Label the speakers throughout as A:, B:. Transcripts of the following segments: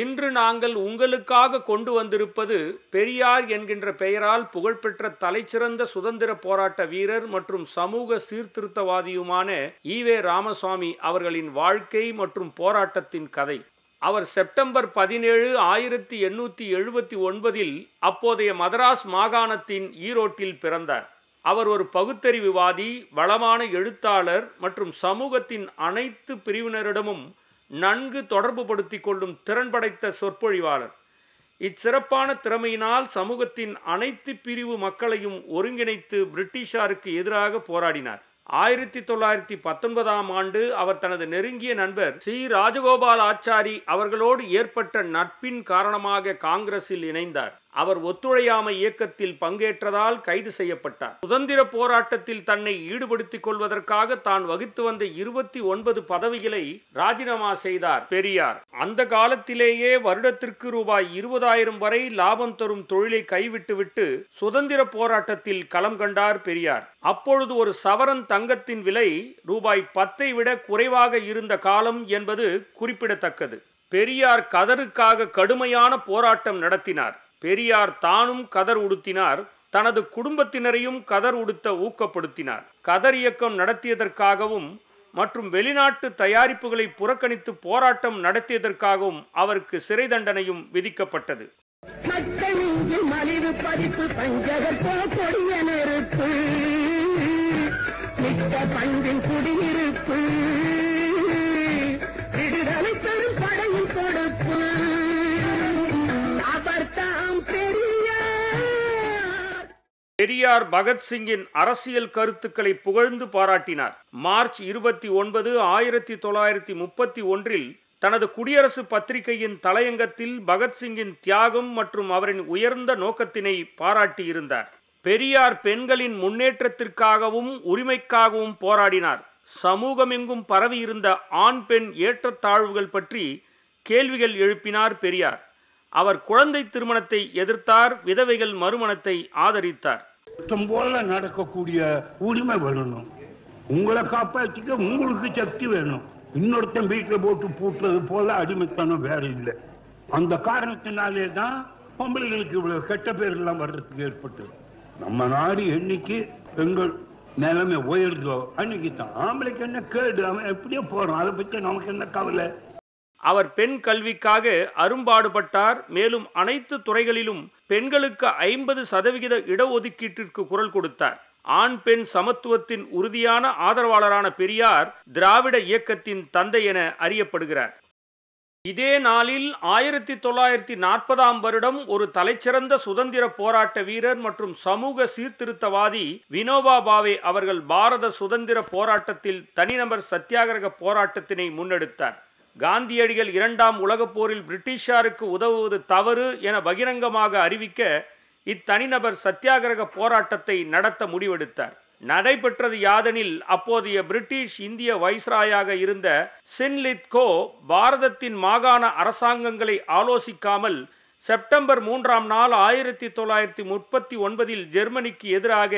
A: இன்று நாங்கள் உங்களுக்காக கொண்டு வந்திருப்பது பெரியார் என்கின்ற பெயரால் புகழ்பெற்ற தலைச்சிறந்த சுதந்திர போராட்ட வீரர் மற்றும் சமூக சீர்திருத்தவாதியுமான ஈவே ராமசுவாமி அவர்களின் வாழ்க்கை மற்றும் போராட்டத்தின் கதை அவர் செப்டம்பர் பதினேழு ஆயிரத்தி எண்ணூற்றி எழுபத்தி ஒன்பதில் அப்போதைய மதராஸ் மாகாணத்தின் ஈரோட்டில் பிறந்தார் அவர் ஒரு பகுத்தறிவுவாதி வளமான எழுத்தாளர் மற்றும் சமூகத்தின் அனைத்து பிரிவினரிடமும் நன்கு தொடர்பு படுத்தி கொள்ளும் திறன் படைத்த சொற்பொழிவாளர் இச்சிறப்பான திறமையினால் சமூகத்தின் அனைத்து பிரிவு மக்களையும் ஒருங்கிணைத்து பிரிட்டிஷாருக்கு எதிராக போராடினார் ஆயிரத்தி தொள்ளாயிரத்தி பத்தொன்பதாம் ஆண்டு அவர் தனது நெருங்கிய நண்பர் சி ராஜகோபால் ஆச்சாரி அவர்களோடு ஏற்பட்ட நட்பின் காரணமாக காங்கிரஸில் இணைந்தார் அவர் ஒத்துழையாமை இயக்கத்தில் பங்கேற்றதால் கைது செய்யப்பட்டார் சுதந்திர போராட்டத்தில் தன்னை ஈடுபடுத்திக் கொள்வதற்காக தான் வகித்து வந்த இருபத்தி ஒன்பது பதவிகளை ராஜினாமா செய்தார் பெரியார் அந்த காலத்திலேயே வருடத்திற்கு ரூபாய் இருபதாயிரம் வரை லாபம் தரும் தொழிலை கைவிட்டுவிட்டு சுதந்திர போராட்டத்தில் களம் கண்டார் பெரியார் அப்பொழுது ஒரு சவரன் தங்கத்தின் விலை ரூபாய் பத்தை விட குறைவாக இருந்த காலம் என்பது குறிப்பிடத்தக்கது பெரியார் கதருக்காக கடுமையான போராட்டம் நடத்தினார் பெரியார் தானும் கதர் உடுத்தினார் தனது குடும்பத்தினரையும் கதர் உடுத்த ஊக்கப்படுத்தினார் கதர் இயக்கம் நடத்தியதற்காகவும் மற்றும் வெளிநாட்டு தயாரிப்புகளை புறக்கணித்து போராட்டம் நடத்தியதற்காகவும் அவருக்கு சிறை தண்டனையும் விதிக்கப்பட்டது மலிவு குடியிருப்பு பெரியார் பகத்சிங்கின் அரசியல் கருத்துக்களை புகழ்ந்து பாராட்டினார் மார்ச் இருபத்தி ஒன்பது ஆயிரத்தி தொள்ளாயிரத்தி முப்பத்தி ஒன்றில் தனது குடியரசு பத்திரிகையின் தலையங்கத்தில் பகத்சிங்கின் தியாகம் மற்றும் அவரின் உயர்ந்த நோக்கத்தினை பாராட்டியிருந்தார் பெரியார் பெண்களின் முன்னேற்றத்திற்காகவும் உரிமைக்காகவும் போராடினார் சமூகமெங்கும் பரவியிருந்த ஆண் பெண் ஏற்றத்தாழ்வுகள் பற்றி கேள்விகள் எழுப்பினார் பெரியார் அவர் குழந்தை திருமணத்தை எதிர்த்தார் விதவைகள் மறுமணத்தை ஆதரித்தார் சுத்தம் போல நடக்கக்கூடிய உரிமை வேணும் உங்களை காப்பாற்றிக்க உங்களுக்கு சக்தி வேணும் இன்னொருத்தன் வீட்டில் போட்டு பூட்டுறது போல அடிமைத்தனம் வேற இல்லை அந்த காரணத்தினாலே தான் பொம்பளைகளுக்கு இவ்வளவு கெட்ட பேர் எல்லாம் வர்றதுக்கு ஏற்பட்டு நம்ம நாடு என்னைக்கு பெண்கள் நிலைமை உயர்ந்தோ அன்னைக்கு தான் ஆம்பளைக்கு என்ன கேடு அவன் எப்படியோ போறான் அதை பத்தி நமக்கு என்ன கவலை அவர் பெண் கல்விக்காக அரும்பாடுபட்டார் மேலும் அனைத்து துறைகளிலும் பெண்களுக்கு ஐம்பது சதவிகித இடஒதுக்கீட்டிற்கு குரல் கொடுத்தார் ஆண் பெண் சமத்துவத்தின் உறுதியான ஆதரவாளரான பெரியார் திராவிட இயக்கத்தின் தந்தை என அறியப்படுகிறார் இதே நாளில் ஆயிரத்தி தொள்ளாயிரத்தி நாற்பதாம் வருடம் ஒரு தலைச்சிறந்த சுதந்திர போராட்ட வீரர் மற்றும் சமூக சீர்திருத்தவாதி வினோபா பாவே அவர்கள் பாரத சுதந்திர போராட்டத்தில் தனிநபர் சத்தியாகிரக போராட்டத்தினை முன்னெடுத்தார் காந்தியடிகள் இரண்டாம் உலகப் போரில் பிரிட்டிஷாருக்கு உதவுவது தவறு என பகிரங்கமாக அறிவிக்க இத்தனிநபர் சத்தியாகிரக போராட்டத்தை நடத்த முடிவெடுத்தார் நடைபெற்றது யாதெனில் அப்போதைய பிரிட்டிஷ் இந்திய வைஸ்ராயாக இருந்த சின்லித்கோ பாரதத்தின் மாகாண அரசாங்கங்களை ஆலோசிக்காமல் செப்டம்பர் மூன்றாம் நாள் ஆயிரத்தி தொள்ளாயிரத்தி முப்பத்தி ஒன்பதில் ஜெர்மனிக்கு எதிராக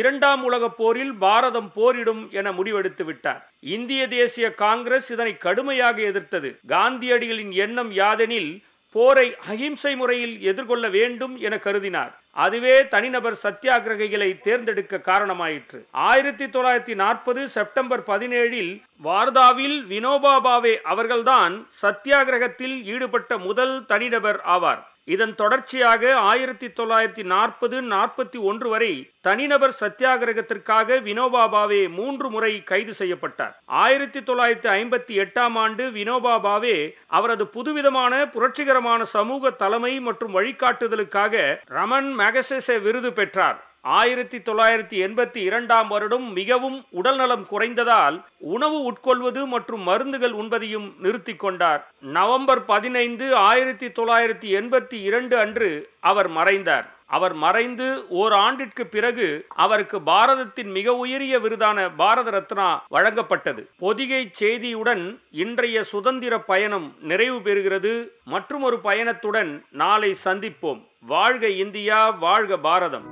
A: இரண்டாம் உலக போரில் பாரதம் போரிடும் என முடிவெடுத்து விட்டார் இந்திய தேசிய காங்கிரஸ் இதனை கடுமையாக எதிர்த்தது காந்தியடிகளின் எண்ணம் யாதெனில் போரை அகிம்சை முறையில் எதிர்கொள்ள வேண்டும் என கருதினார் அதுவே தனிநபர் சத்தியாகிரகைகளை தேர்ந்தெடுக்க காரணமாயிற்று ஆயிரத்தி தொள்ளாயிரத்தி நாற்பது செப்டம்பர் பதினேழில் வார்தாவில் வினோபா பாவே அவர்கள்தான் சத்தியாகிரகத்தில் ஈடுபட்ட முதல் தனிநபர் ஆவார் இதன் தொடர்ச்சியாக ஆயிரத்தி தொள்ளாயிரத்தி நாற்பது நாற்பத்தி ஒன்று வரை தனிநபர் சத்தியாகிரகத்திற்காக வினோபா பாவே மூன்று முறை கைது செய்யப்பட்டார் ஆயிரத்தி தொள்ளாயிரத்தி ஐம்பத்தி எட்டாம் ஆண்டு வினோபா பாவே அவரது புதுவிதமான புரட்சிகரமான சமூக தலைமை மற்றும் வழிகாட்டுதலுக்காக ரமன் மேகசேசே விருது பெற்றார் ஆயிரத்தி தொள்ளாயிரத்தி எண்பத்தி இரண்டாம் வருடம் மிகவும் உடல்நலம் குறைந்ததால் உணவு உட்கொள்வது மற்றும் மருந்துகள் உண்பதையும் நிறுத்தி கொண்டார் நவம்பர் பதினைந்து ஆயிரத்தி தொள்ளாயிரத்தி எண்பத்தி இரண்டு அன்று அவர் மறைந்தார் அவர் மறைந்து ஓர் ஆண்டிற்கு பிறகு அவருக்கு பாரதத்தின் மிக உயரிய விருதான பாரத ரத்னா வழங்கப்பட்டது பொதிகை செய்தியுடன் இன்றைய சுதந்திர பயணம் நிறைவு பெறுகிறது மற்றும் ஒரு பயணத்துடன் நாளை சந்திப்போம் வாழ்க இந்தியா வாழ்க பாரதம்